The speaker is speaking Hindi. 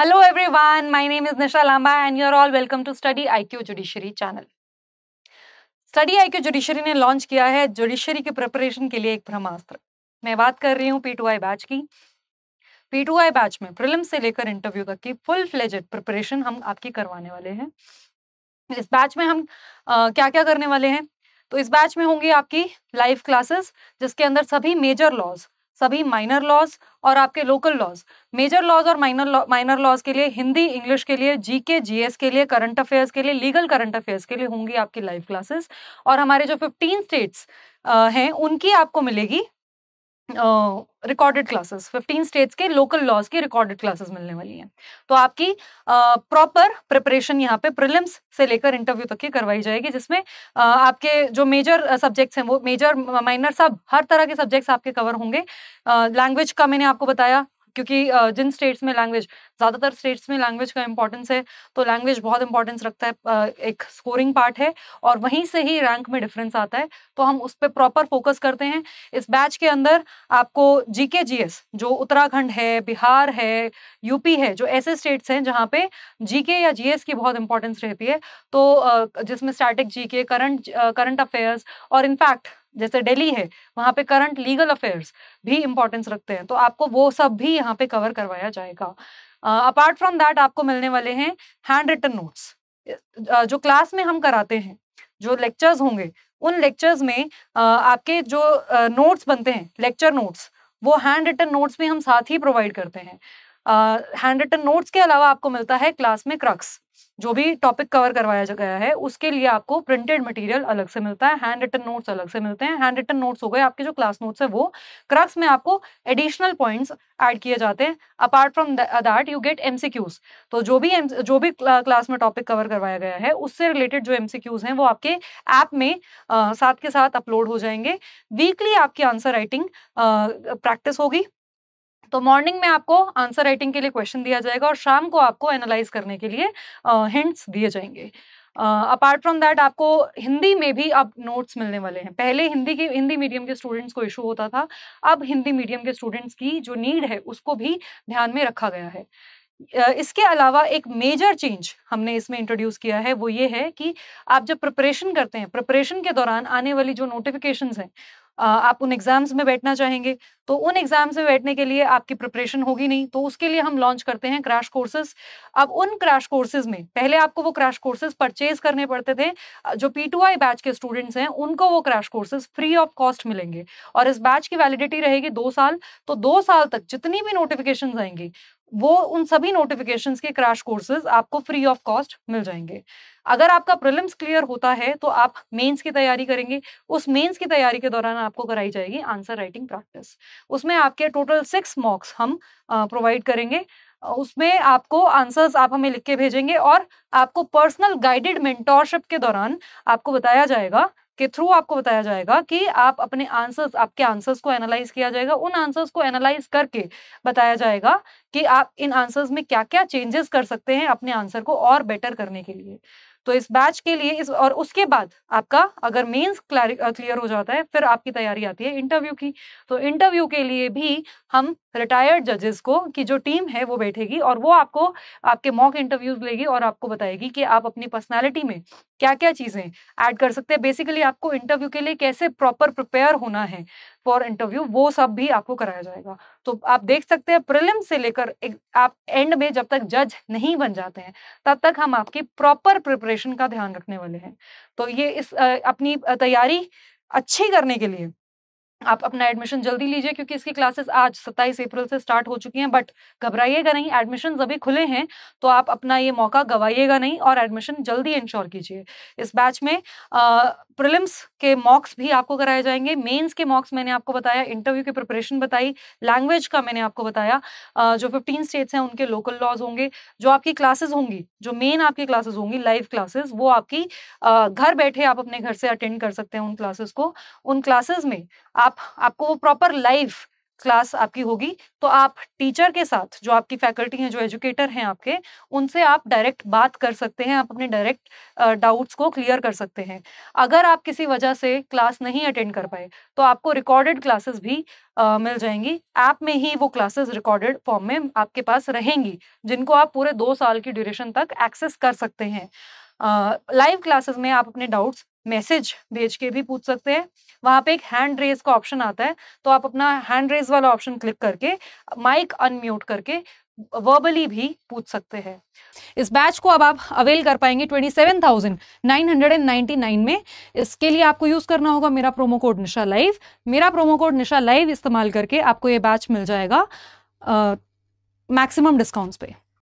hello everyone my name is Nisha Lamba and you are all welcome to study IQ judiciary channel study IQ judiciary ने लॉन्च किया है जुडिशरी के प्रिपरेशन के लिए एक ब्रह्मास्त्र मैं बात कर रही हूँ पी टू आई बैच की पी टू आई बैच में प्रिलिम्स से लेकर इंटरव्यू तक की फुल फ्लेजेड प्रिपरेशन हम आपकी करवाने वाले हैं इस बैच में हम आ, क्या क्या करने वाले हैं तो इस बैच में होंगी आपकी लाइव क्लासेस जिसके अंदर सभी मेजर लॉज सभी माइनर लॉज और आपके लोकल लॉज मेजर लॉज और माइनर माइनर लॉज के लिए हिंदी इंग्लिश के लिए जीके जीएस के लिए करंट अफेयर्स के लिए लीगल करंट अफेयर्स के लिए होंगी आपकी लाइव क्लासेस और हमारे जो फिफ्टीन स्टेट्स हैं उनकी आपको मिलेगी रिकॉर्डेड क्लासेस 15 स्टेट्स के लोकल लॉज के रिकॉर्डेड क्लासेस मिलने वाली हैं तो आपकी प्रॉपर प्रिपरेशन यहाँ पे प्रिलिम्स से लेकर इंटरव्यू तक की करवाई जाएगी जिसमें uh, आपके जो मेजर सब्जेक्ट्स हैं वो मेजर माइनर सब हर तरह के सब्जेक्ट्स आपके कवर होंगे लैंग्वेज uh, का मैंने आपको बताया क्योंकि जिन स्टेट्स में लैंग्वेज ज़्यादातर स्टेट्स में लैंग्वेज का इंपॉर्टेंस है तो लैंग्वेज बहुत इंपॉर्टेंस रखता है एक स्कोरिंग पार्ट है और वहीं से ही रैंक में डिफरेंस आता है तो हम उस पर प्रॉपर फोकस करते हैं इस बैच के अंदर आपको जी के जी एस जो उत्तराखंड है बिहार है यूपी है जो ऐसे स्टेट्स हैं जहाँ पे जी के या जी एस की बहुत इंपॉर्टेंस रहती है तो जिसमें static G K current current affairs और इनफैक्ट जैसे दिल्ली है वहाँ पे करंट लीगल अफेयर्स भी इंपॉर्टेंस रखते हैं तो आपको वो सब भी यहाँ पे कवर करवाया जाएगा अपार्ट फ्रॉम दैट आपको मिलने वाले हैं हैंड रिटन नोट्स जो क्लास में हम कराते हैं जो लेक्चर्स होंगे उन लेक्चर्स में uh, आपके जो नोट्स uh, बनते हैं लेक्चर नोट्स वो हैंड रिटन नोट्स भी हम साथ ही प्रोवाइड करते हैं हैंड रिटन नोट्स के अलावा आपको मिलता है क्लास में क्रक्स जो भी टॉपिक कवर करवाया गया है उसके लिए आपको प्रिंटेड मटेरियल अलग से मिलता है हैंड रिटन नोट्स अलग से मिलते हैं हैंड रिटन नोट्स हो गए आपके जो क्लास नोट्स है वो क्रक्स में आपको एडिशनल पॉइंट्स ऐड किए जाते हैं apart from that you get एम तो जो भी जो भी क्लास में टॉपिक कवर करवाया गया है उससे रिलेटेड जो एमसीक्यूज हैं वो आपके ऐप में आ, साथ के साथ अपलोड हो जाएंगे वीकली आपकी आंसर राइटिंग प्रैक्टिस होगी तो मॉर्निंग में आपको आंसर राइटिंग के लिए क्वेश्चन दिया जाएगा और शाम को आपको एनालाइज करने के लिए हिंट्स दिए जाएंगे अपार्ट फ्रॉम दैट आपको हिंदी में भी अब नोट्स मिलने वाले हैं पहले हिंदी के हिंदी मीडियम के स्टूडेंट्स को इशू होता था अब हिंदी मीडियम के स्टूडेंट्स की जो नीड है उसको भी ध्यान में रखा गया है इसके अलावा एक मेजर चेंज हमने इसमें इंट्रोड्यूस किया है वो ये है कि आप जब प्रिपरेशन करते हैं प्रिपरेशन के दौरान आने वाली जो नोटिफिकेशंस हैं आप उन एग्जाम्स में बैठना चाहेंगे तो उन एग्जाम्स में बैठने के लिए आपकी प्रिपरेशन होगी नहीं तो उसके लिए हम लॉन्च करते हैं क्रैश कोर्सेज अब उन क्रैश कोर्सेज में पहले आपको वो क्रैश कोर्सेज परचेज करने पड़ते थे जो पी बैच के स्टूडेंट्स हैं उनको वो crash courses free of cost मिलेंगे और इस बैच की वैलिडिटी रहेगी दो साल तो दो साल तक जितनी भी नोटिफिकेशन आएंगी वो उन सभी नोटिफिकेशन के क्रैश कोर्सेज आपको फ्री ऑफ कॉस्ट मिल जाएंगे अगर आपका प्रिलिम्स क्लियर होता है तो आप मेंस की तैयारी करेंगे उस मेंस की तैयारी के दौरान आपको कराई जाएगी आंसर राइटिंग प्रैक्टिस उसमें आपके टोटल सिक्स मॉक्स हम प्रोवाइड करेंगे उसमें आपको आंसर्स आप हमें लिख के भेजेंगे और आपको पर्सनल गाइडेड मेंटोरशिप के दौरान आपको बताया जाएगा के थ्रू आपको बताया जाएगा कि आप अपने आंसर्स आपके आंसर्स को एनालाइज किया जाएगा उन आंसर्स को एनालाइज करके बताया जाएगा कि आप इन आंसर्स में क्या क्या चेंजेस कर सकते हैं अपने आंसर को और बेटर करने के लिए तो इस बैच के लिए इस और उसके बाद आपका अगर मेंस क्लियर हो जाता है फिर आपकी तैयारी आती है इंटरव्यू की तो इंटरव्यू के लिए भी हम रिटायर्ड जजेस को की जो टीम है वो बैठेगी और वो आपको आपके मॉक इंटरव्यूज लेगी और आपको बताएगी कि आप अपनी पर्सनैलिटी में क्या क्या चीज़ें ऐड कर सकते हैं बेसिकली आपको इंटरव्यू के लिए कैसे प्रॉपर प्रिपेयर होना है फॉर इंटरव्यू वो सब भी आपको कराया जाएगा तो आप देख सकते हैं प्रिलिम से लेकर आप एंड में जब तक जज नहीं बन जाते हैं तब तक हम आपकी प्रॉपर प्रिपरेशन का ध्यान रखने वाले हैं तो ये इस अपनी तैयारी अच्छी करने के लिए आप अपना एडमिशन जल्दी लीजिए क्योंकि इसकी क्लासेस आज 27 अप्रैल से स्टार्ट हो चुकी हैं बट घबराइएगा नहीं एडमिशन अभी खुले हैं तो आप अपना ये मौका गवाइएगा नहीं और एडमिशन जल्दी इंश्योर कीजिए इस बैच में प्रिलिम्स के मॉक्स भी आपको कराए जाएंगे मेंस के मॉक्स मैंने आपको बताया इंटरव्यू की प्रिपरेशन बताई लैंग्वेज का मैंने आपको बताया जो 15 स्टेट्स हैं उनके लोकल लॉज होंगे जो आपकी क्लासेस होंगी जो मेन आपकी क्लासेस होंगी लाइव क्लासेस वो आपकी घर बैठे आप अपने घर से अटेंड कर सकते हैं उन क्लासेस को उन क्लासेस में आप आप आपको वो प्रॉपर लाइव क्लास आपकी होगी तो आप टीचर के साथ जो आपकी फैकल्टी हैं जो एजुकेटर हैं आपके उनसे आप डायरेक्ट बात कर सकते हैं आप अपने डायरेक्ट डाउट्स को क्लियर कर सकते हैं अगर आप किसी वजह से क्लास नहीं अटेंड कर पाए तो आपको रिकॉर्डेड क्लासेस भी आ, मिल जाएंगी ऐप में ही वो क्लासेस रिकॉर्डेड फॉर्म में आपके पास रहेंगी जिनको आप पूरे दो साल की ड्यूरेशन तक एक्सेस कर सकते हैं लाइव uh, क्लासेस में आप अपने डाउट्स मैसेज भेज के भी पूछ सकते हैं वहां पे एक हैंड रेज का ऑप्शन आता है तो आप अपना हैंड रेज वाला ऑप्शन क्लिक करके माइक अनम्यूट करके वर्बली भी पूछ सकते हैं इस बैच को अब आप अवेल कर पाएंगे 27,999 में इसके लिए आपको यूज करना होगा मेरा प्रोमो कोड निशा लाइव मेरा प्रोमो कोड निशा लाइव इस्तेमाल करके आपको ये बैच मिल जाएगा मैक्सिमम डिस्काउंट्स पे